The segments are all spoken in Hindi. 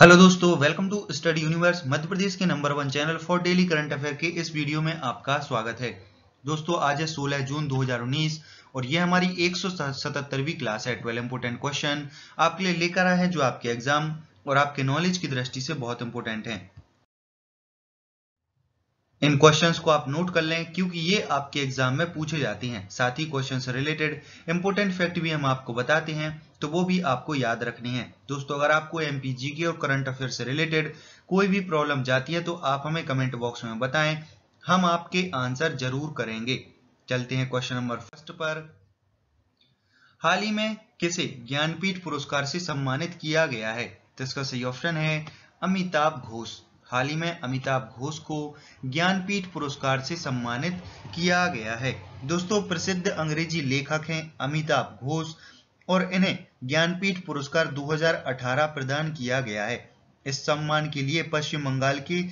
हेलो दोस्तों welcome to study universe Madhya Pradesh के number one channel for daily current affair के इस वीडियो में आपका स्वागत है दोस्तों आज है 16 जून 2019 और यह हमारी 177वीं क्लास है 12 इंपोर्टेंट क्वेश्चन आपके लिए लेकर आया है जो आपके एग्जाम और आपके नॉलेज की दृष्टि से बहुत इंपॉर्टेंट है इन क्वेश्चंस को आप नोट कर लें क्योंकि ये आपके एग्जाम में पूछे जाते हैं साथ ही क्वेश्चन से रिलेटेड इंपोर्टेंट फैक्ट भी हम आपको बताते हैं तो वो भी आपको याद रखनी है दोस्तों अगर आपको एम पी और करंट अफेयर से रिलेटेड कोई भी प्रॉब्लम जाती है तो आप हमें कमेंट बॉक्स में बताएं हम आपके आंसर जरूर करेंगे चलते हैं क्वेश्चन नंबर फर्स्ट पर हाल ही में किसे ज्ञानपीठ पुरस्कार से सम्मानित किया गया है तो इसका सही ऑप्शन है अमिताभ घोष हाल ही में अमिताभ घोष को ज्ञानपीठ पुरस्कार से सम्मानित किया गया है दोस्तों प्रसिद्ध अंग्रेजी लेखक हैं अमिताभ घोष और इन्हें ज्ञानपीठ पुरस्कार 2018 प्रदान किया गया है इस सम्मान के लिए पश्चिम बंगाल के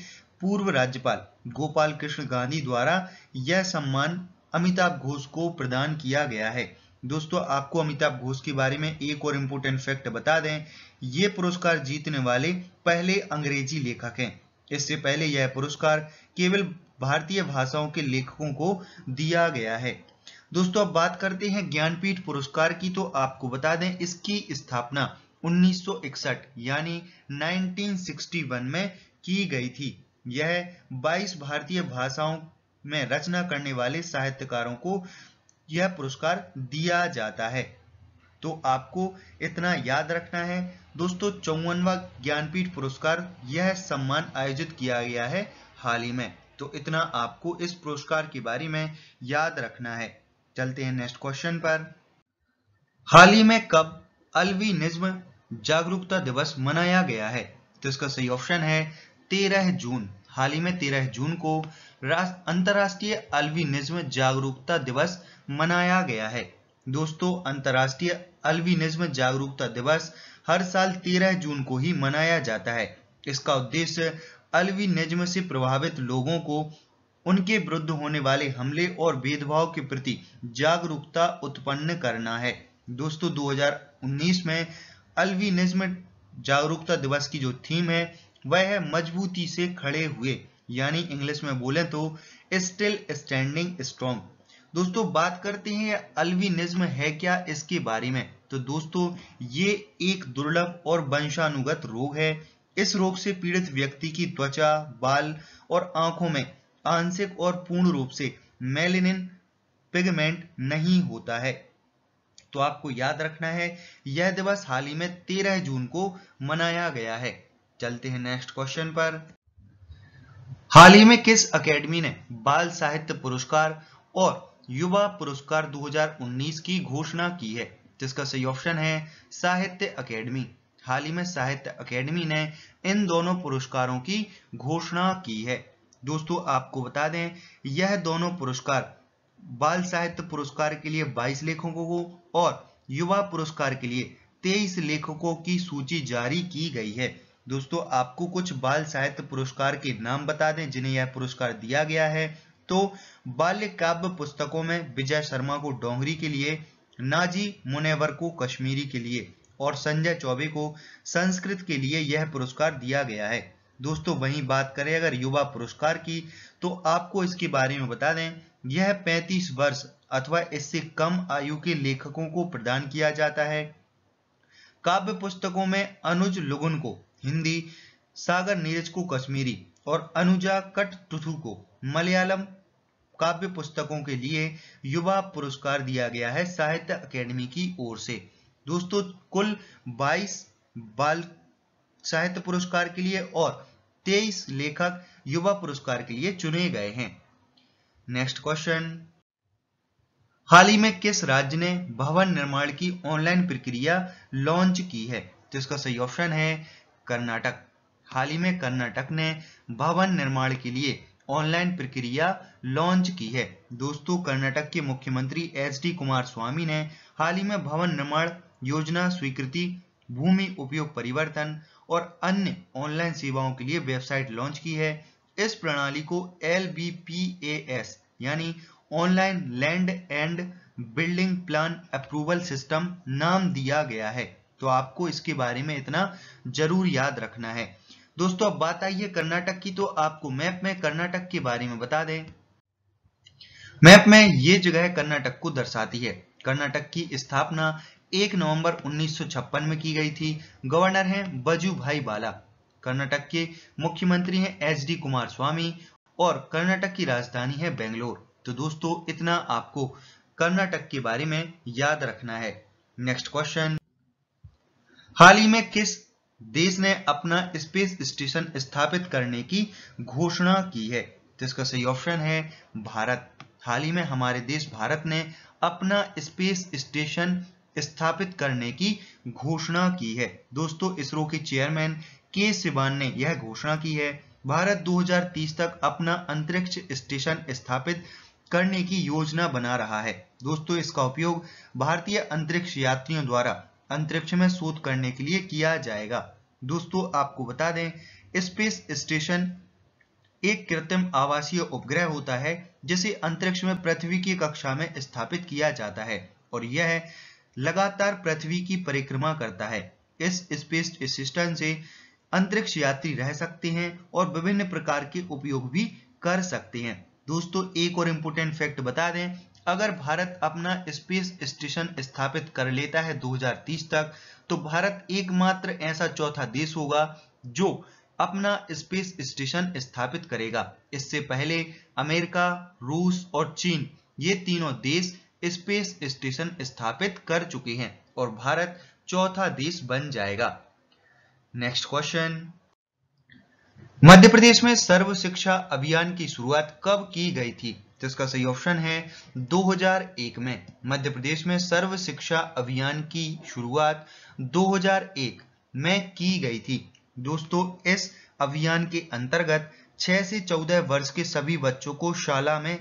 पूर्व राज्यपाल गोपाल कृष्ण गांधी द्वारा यह सम्मान अमिताभ घोष को प्रदान किया गया है दोस्तों आपको अमिताभ घोष के बारे में एक और इम्पोर्टेंट फैक्ट बता दें ये पुरस्कार जीतने वाले पहले अंग्रेजी लेखक हैं इससे पहले यह पुरस्कार केवल भारतीय भाषाओं के लेखकों को दिया गया है दोस्तों अब बात करते हैं ज्ञानपीठ पुरस्कार की तो आपको बता दें इसकी स्थापना 1961 यानी 1961 में की गई थी यह 22 भारतीय भाषाओं में रचना करने वाले साहित्यकारों को यह पुरस्कार दिया जाता है तो आपको इतना याद रखना है दोस्तों चौवनवा ज्ञानपीठ पुरस्कार यह सम्मान आयोजित किया गया है हाल ही में तो इतना आपको इस पुरस्कार के बारे में याद रखना है चलते हैं नेक्स्ट क्वेश्चन पर हाल ही में कब निज्म जागरूकता दिवस मनाया गया है तो इसका सही ऑप्शन है तेरह जून हाल ही में तेरह जून को अंतर्राष्ट्रीय निज्म जागरूकता दिवस मनाया गया है दोस्तों अंतर्राष्ट्रीय अल्बिनिज्म जागरूकता दिवस हर साल 13 जून को ही मनाया जाता है इसका उद्देश्य अल्बिनिज्म से प्रभावित लोगों को उनके विरुद्ध होने वाले हमले और भेदभाव के प्रति जागरूकता उत्पन्न करना है दोस्तों 2019 में अल्बिनिज्म जागरूकता दिवस की जो थीम है वह है मजबूती से खड़े हुए यानी इंग्लिश में बोले तो स्टिल स्टैंडिंग स्ट्रॉन्ग दोस्तों बात करते हैं अल्विनिज्म है क्या इसके बारे में तो दोस्तों ये एक दुर्लभ और वंशानुगत रोग है इस रोग से पीड़ित व्यक्ति की त्वचा बाल और आंखों में आंशिक और पूर्ण रूप से मेलेनिन पिगमेंट नहीं होता है तो आपको याद रखना है यह दिवस हाल ही में 13 जून को मनाया गया है चलते हैं नेक्स्ट क्वेश्चन पर हाल ही में किस अकेडमी ने बाल साहित्य पुरस्कार और युवा पुरस्कार 2019 की घोषणा की है जिसका सही ऑप्शन है साहित्य अकेडमी हाल ही में साहित्य अकेडमी ने इन दोनों पुरस्कारों की घोषणा की है दोस्तों आपको बता दें यह दोनों पुरस्कार बाल साहित्य पुरस्कार के लिए 22 लेखकों को और युवा पुरस्कार के लिए 23 लेखकों की सूची जारी की गई है दोस्तों आपको कुछ बाल साहित्य पुरस्कार के नाम बता दें जिन्हें यह पुरस्कार दिया गया है तो बाल्य काव्य पुस्तकों में विजय शर्मा को डोंगरी के लिए नाजी मुनेवर को कश्मीरी के लिए और संजय चौबे को संस्कृत के लिए यह पुरस्कार दिया गया है दोस्तों वहीं बात करें अगर युवा पुरस्कार की तो आपको इसके बारे में बता दें यह 35 वर्ष अथवा इससे कम आयु के लेखकों को प्रदान किया जाता है काव्य पुस्तकों में अनुज लुगुन को हिंदी सागर नीरज को कश्मीरी और अनुजा कट टुथु को मलयालम काव्य पुस्तकों के लिए युवा पुरस्कार दिया गया है साहित्य अकेडमी की ओर से दोस्तों कुल 22 बाल साहित्य पुरस्कार के लिए और 23 लेखक युवा पुरस्कार के लिए चुने गए हैं नेक्स्ट क्वेश्चन हाल ही में किस राज्य ने भवन निर्माण की ऑनलाइन प्रक्रिया लॉन्च की है तो इसका सही ऑप्शन है कर्नाटक हाल ही में कर्नाटक ने भवन निर्माण के लिए ऑनलाइन प्रक्रिया लॉन्च की है दोस्तों कर्नाटक के मुख्यमंत्री एच डी कुमार स्वामी ने हाल ही में भवन निर्माण योजना स्वीकृति भूमि उपयोग परिवर्तन और अन्य ऑनलाइन सेवाओं के लिए वेबसाइट लॉन्च की है इस प्रणाली को एल यानी online land and building plan approval system नाम दिया गया है तो आपको इसके बारे में इतना जरूर याद रखना है दोस्तों अब बात आई है कर्नाटक की तो आपको मैप में कर्नाटक के बारे में बता दें मैप में ये जगह कर्नाटक को दर्शाती है कर्नाटक की स्थापना 1 नवंबर 1956 में की गई थी गवर्नर हैं बजू भाई बाला कर्नाटक के मुख्यमंत्री हैं एच डी कुमार स्वामी और कर्नाटक की राजधानी है बेंगलोर तो दोस्तों इतना आपको कर्नाटक के बारे में याद रखना है नेक्स्ट क्वेश्चन हाल ही में किस देश ने अपना स्पेस स्टेशन स्थापित करने की घोषणा की है जिसका सही ऑप्शन है भारत हाल ही में हमारे देश भारत ने अपना स्पेस स्टेशन स्थापित करने की घोषणा की है दोस्तों इसरो के चेयरमैन के सिवान ने यह घोषणा की है भारत 2030 तक अपना अंतरिक्ष स्टेशन स्थापित करने की योजना बना रहा है दोस्तों इसका उपयोग भारतीय अंतरिक्ष यात्रियों द्वारा अंतरिक्ष में शोध करने के लिए किया जाएगा दोस्तों आपको बता दें स्पेस स्टेशन एक कृत्रिम आवासीय उपग्रह होता है जिसे अंतरिक्ष में पृथ्वी की कक्षा में स्थापित किया जाता है और यह लगातार पृथ्वी की परिक्रमा करता है इस स्पेस स्टेशन से अंतरिक्ष यात्री रह सकते हैं और विभिन्न प्रकार के उपयोग भी कर सकते हैं दोस्तों एक और इम्पोर्टेंट फैक्ट बता दें अगर भारत अपना स्पेस स्टेशन स्थापित कर लेता है 2030 तक तो भारत एकमात्र ऐसा चौथा देश होगा जो अपना स्पेस स्टेशन स्थापित करेगा इससे पहले अमेरिका रूस और चीन ये तीनों देश स्पेस स्टेशन स्थापित कर चुके हैं और भारत चौथा देश बन जाएगा नेक्स्ट क्वेश्चन मध्य प्रदेश में सर्व शिक्षा अभियान की शुरुआत कब की गई थी इसका सही ऑप्शन है 2001 में मध्य प्रदेश में सर्व शिक्षा अभियान की शुरुआत 2001 में की गई थी दोस्तों इस अभियान के अंतर्गत 6 से 14 वर्ष के सभी बच्चों को शाला में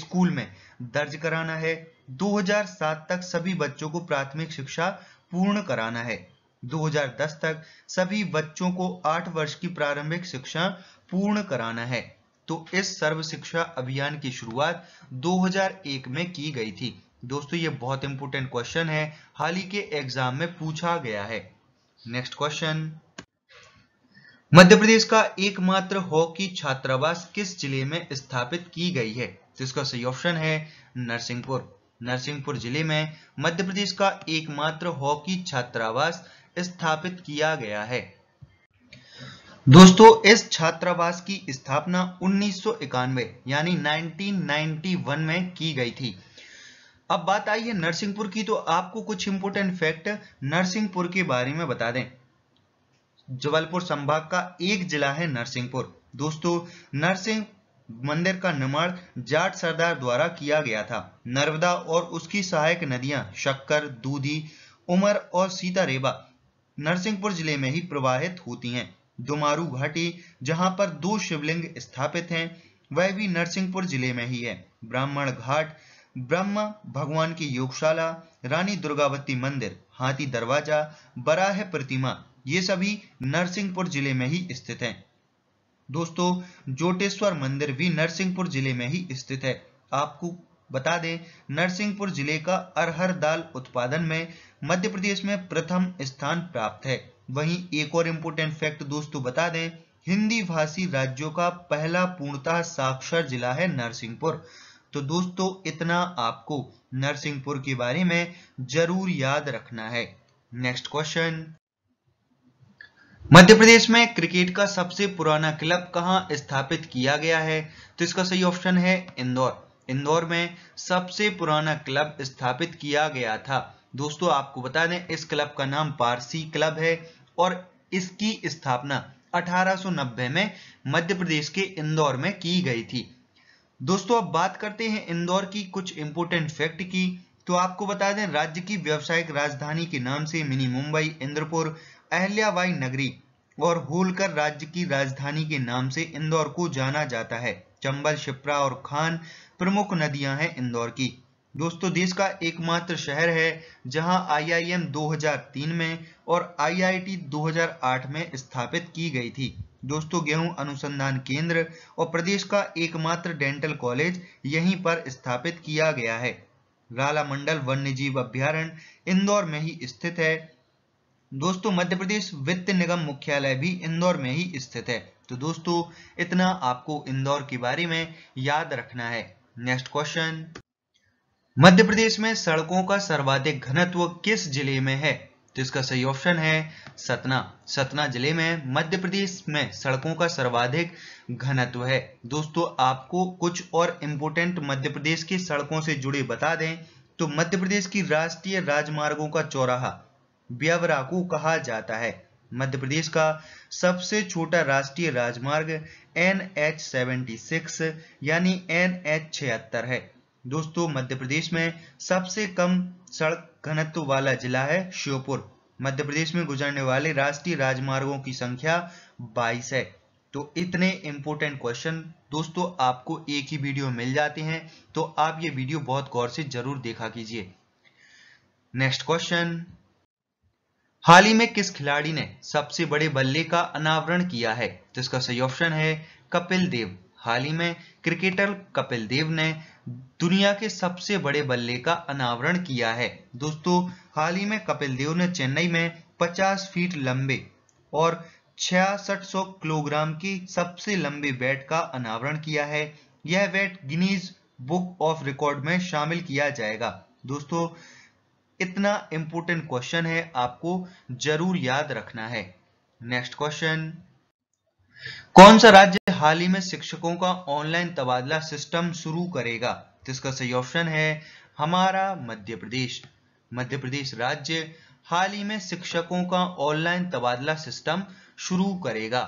स्कूल में दर्ज कराना है 2007 तक सभी बच्चों को प्राथमिक शिक्षा पूर्ण कराना है 2010 तक सभी बच्चों को 8 वर्ष की प्रारंभिक शिक्षा पूर्ण कराना है तो इस सर्व शिक्षा अभियान की शुरुआत 2001 में की गई थी दोस्तों ये बहुत इंपॉर्टेंट क्वेश्चन है हाल ही के एग्जाम में पूछा गया है नेक्स्ट क्वेश्चन मध्य प्रदेश का एकमात्र हॉकी छात्रावास किस जिले में स्थापित की गई है तो इसका सही ऑप्शन है नरसिंहपुर नरसिंहपुर जिले में मध्य प्रदेश का एकमात्र हॉकी छात्रावास स्थापित किया गया है दोस्तों इस छात्रावास की स्थापना उन्नीस यानी 1991 में की गई थी अब बात आई है नरसिंहपुर की तो आपको कुछ इंपोर्टेंट फैक्ट नरसिंहपुर के बारे में बता दें जबलपुर संभाग का एक जिला है नरसिंहपुर दोस्तों नरसिंह मंदिर का निर्माण जाट सरदार द्वारा किया गया था नर्मदा और उसकी सहायक नदियां शक्कर दूधी उमर और सीतारेबा नरसिंहपुर जिले में ही प्रवाहित होती हैं दुमारू घाटी जहां पर दो शिवलिंग स्थापित हैं वह भी नरसिंहपुर जिले में ही है ब्राह्मण घाट ब्रह्म भगवान की योगशाला रानी दुर्गावती मंदिर हाथी दरवाजा बराह प्रतिमा ये सभी नरसिंहपुर जिले में ही स्थित हैं दोस्तों जोटेश्वर मंदिर भी नरसिंहपुर जिले में ही स्थित है आपको बता दें नरसिंहपुर जिले का अरहर दाल उत्पादन में मध्य प्रदेश में प्रथम स्थान प्राप्त है वहीं एक और इम्पोर्टेंट फैक्ट दोस्तों बता दें हिंदी भाषी राज्यों का पहला पूर्णतः साक्षर जिला है नरसिंहपुर तो दोस्तों इतना आपको नरसिंहपुर के बारे में जरूर याद रखना है नेक्स्ट क्वेश्चन मध्य प्रदेश में क्रिकेट का सबसे पुराना क्लब कहां स्थापित किया गया है तो इसका सही ऑप्शन है इंदौर इंदौर में सबसे पुराना क्लब स्थापित किया गया था दोस्तों आपको बता दें इस क्लब का नाम पारसी क्लब है और इसकी स्थापना 1890 में मध्य प्रदेश के इंदौर में की गई थी दोस्तों अब बात करते हैं इंदौर की कुछ इंपोर्टेंट फैक्ट की तो आपको बता दें राज्य की व्यावसायिक राजधानी के नाम से मिनी मुंबई इंद्रपुर अहल्याबाई नगरी और होलकर राज्य की राजधानी के नाम से इंदौर को जाना जाता है चंबल शिप्रा और खान प्रमुख नदियां हैं इंदौर की दोस्तों देश का एकमात्र शहर है जहां आईआईएम 2003 में और आईआईटी 2008 में स्थापित की गई थी दोस्तों गेहूं अनुसंधान केंद्र और प्रदेश का एकमात्र डेंटल कॉलेज यहीं पर स्थापित किया गया है राला मंडल वन्य जीव अभ्यारण इंदौर में ही स्थित है दोस्तों मध्य प्रदेश वित्त निगम मुख्यालय भी इंदौर में ही स्थित है तो दोस्तों इतना आपको इंदौर के बारे में याद रखना है नेक्स्ट क्वेश्चन मध्य प्रदेश में सड़कों का सर्वाधिक घनत्व किस जिले में है तो इसका सही ऑप्शन है सतना सतना जिले में मध्य प्रदेश में सड़कों का सर्वाधिक घनत्व है दोस्तों आपको कुछ और इम्पोर्टेंट मध्य प्रदेश की सड़कों से जुड़े बता दें तो मध्य प्रदेश की राष्ट्रीय राजमार्गों का चौराहा ब्यावराकू कहा जाता है मध्य प्रदेश का सबसे छोटा राष्ट्रीय राजमार्ग एन एच यानी एन एच है दोस्तों मध्य प्रदेश में सबसे कम सड़क घनत्व वाला जिला है श्योपुर मध्य प्रदेश में गुजरने वाले राष्ट्रीय राजमार्गों की संख्या 22 है तो इतने इंपोर्टेंट क्वेश्चन दोस्तों आपको एक ही वीडियो मिल जाते हैं तो आप ये वीडियो बहुत गौर से जरूर देखा कीजिए नेक्स्ट क्वेश्चन हाल ही में किस खिलाड़ी ने सबसे बड़े बल्ले का अनावरण किया है जिसका तो सही ऑप्शन है कपिल देव हाल ही में क्रिकेटर कपिल देव ने दुनिया के सबसे बड़े बल्ले का अनावरण किया है दोस्तों हाल ही में कपिल देव ने चेन्नई में 50 फीट लंबे और छियासठ किलोग्राम की सबसे लंबे बैट का अनावरण किया है यह bat Guinness book of record में शामिल किया जाएगा दोस्तों इतना इंपोर्टेंट क्वेश्चन है आपको जरूर याद रखना है नेक्स्ट क्वेश्चन कौन सा राज्य हाल ही में शिक्षकों का ऑनलाइन तबादला सिस्टम शुरू करेगा तो इसका सही ऑप्शन है हमारा मध्य प्रदेश मध्य प्रदेश राज्य हाल ही में शिक्षकों का ऑनलाइन तबादला सिस्टम शुरू करेगा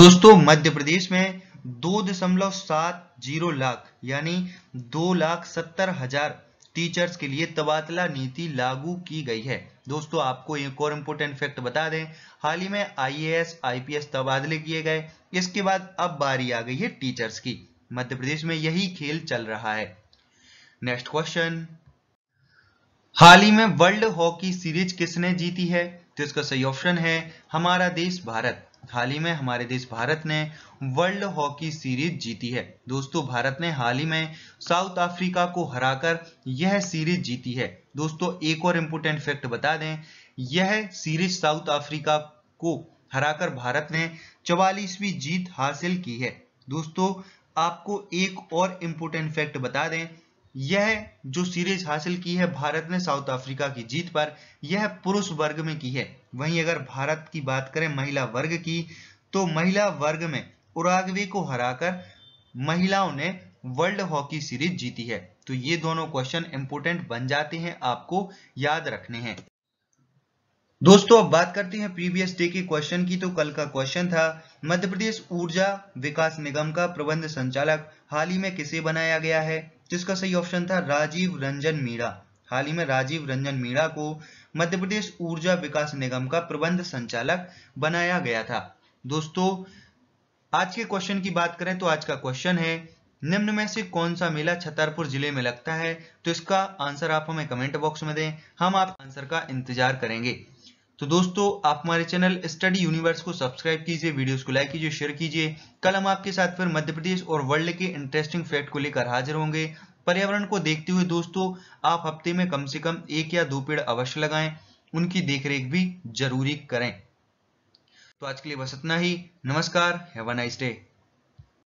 दोस्तों मध्य प्रदेश में दो दशमलव सात जीरो लाख यानी दो लाख सत्तर हजार टीचर्स के लिए तबादला नीति लागू की गई है दोस्तों आपको एक और इम्पोर्टेंट फैक्ट बता दें हाल ही में आईएएस आईपीएस तबादले किए गए इसके बाद अब बारी आ गई है टीचर्स की मध्य प्रदेश में यही खेल चल रहा है नेक्स्ट क्वेश्चन हाल ही में वर्ल्ड हॉकी सीरीज किसने जीती है तो इसका सही ऑप्शन है हमारा देश भारत हाल ही में हमारे देश भारत ने वर्ल्ड हॉकी सीरीज जीती है दोस्तों भारत ने हाल ही में साउथ अफ्रीका को हराकर यह सीरीज जीती है दोस्तों एक और इम्पोर्टेंट फैक्ट बता दें यह सीरीज साउथ अफ्रीका को हराकर भारत ने चवालीसवीं जीत हासिल की है दोस्तों आपको एक और इम्पोर्टेंट फैक्ट बता दें यह जो सीरीज हासिल की है भारत ने साउथ अफ्रीका की जीत पर यह पुरुष वर्ग में की है वहीं अगर भारत की बात करें महिला वर्ग की तो महिला वर्ग में उरागवे को हराकर महिलाओं ने वर्ल्ड हॉकी सीरीज जीती है तो ये दोनों क्वेश्चन इंपोर्टेंट बन जाते हैं आपको याद रखने हैं दोस्तों अब बात करते हैं प्रीवियस डे के क्वेश्चन की तो कल का क्वेश्चन था मध्य प्रदेश ऊर्जा विकास निगम का प्रबंध संचालक हाल ही में किसे बनाया गया है जिसका सही ऑप्शन था राजीव रंजन मीणा हाल ही में राजीव रंजन मीणा को मध्य प्रदेश ऊर्जा विकास निगम का प्रबंध संचालक बनाया गया था दोस्तों आज के क्वेश्चन की बात करें तो आज का क्वेश्चन है निम्न में से कौन सा मेला छतरपुर जिले में लगता है तो इसका आंसर आप हमें कमेंट बॉक्स में दें हम आप आंसर का इंतजार करेंगे तो दोस्तों आप हमारे चैनल स्टडी यूनिवर्स को सब्सक्राइब कीजिए वीडियोस को लाइक कीजिए शेयर कीजिए कल हम आपके साथ फिर मध्य प्रदेश और वर्ल्ड के इंटरेस्टिंग फैक्ट को लेकर हाजिर होंगे पर्यावरण को देखते हुए दोस्तों आप हफ्ते में कम से कम एक या दो पेड़ अवश्य लगाए उनकी देखरेख भी जरूरी करें तो आज के लिए बस इतना ही नमस्कार हैव अ नाइस डे